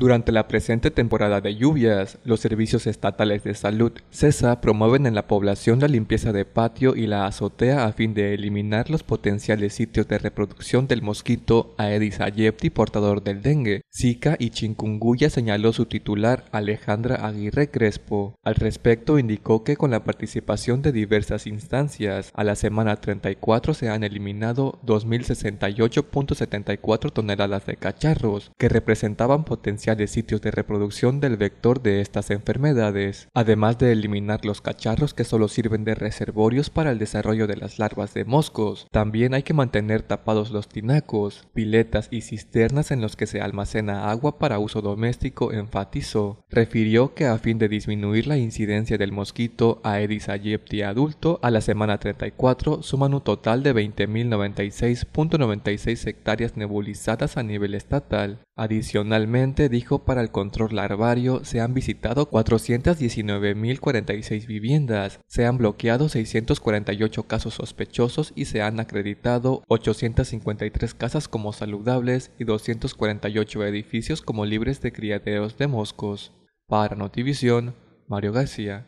Durante la presente temporada de lluvias, los servicios estatales de salud CESA promueven en la población la limpieza de patio y la azotea a fin de eliminar los potenciales sitios de reproducción del mosquito Aedes aegypti portador del dengue, Zika y chikungunya, señaló su titular Alejandra Aguirre Crespo. Al respecto indicó que con la participación de diversas instancias, a la semana 34 se han eliminado 2068.74 toneladas de cacharros que representaban potencial de sitios de reproducción del vector de estas enfermedades, además de eliminar los cacharros que solo sirven de reservorios para el desarrollo de las larvas de moscos. También hay que mantener tapados los tinacos, piletas y cisternas en los que se almacena agua para uso doméstico, enfatizó. Refirió que a fin de disminuir la incidencia del mosquito Aedes aegypti adulto a la semana 34 suman un total de 20.096.96 hectáreas nebulizadas a nivel estatal. Adicionalmente, para el control larvario se han visitado 419.046 viviendas, se han bloqueado 648 casos sospechosos y se han acreditado 853 casas como saludables y 248 edificios como libres de criaderos de moscos. Para Notivisión, Mario García.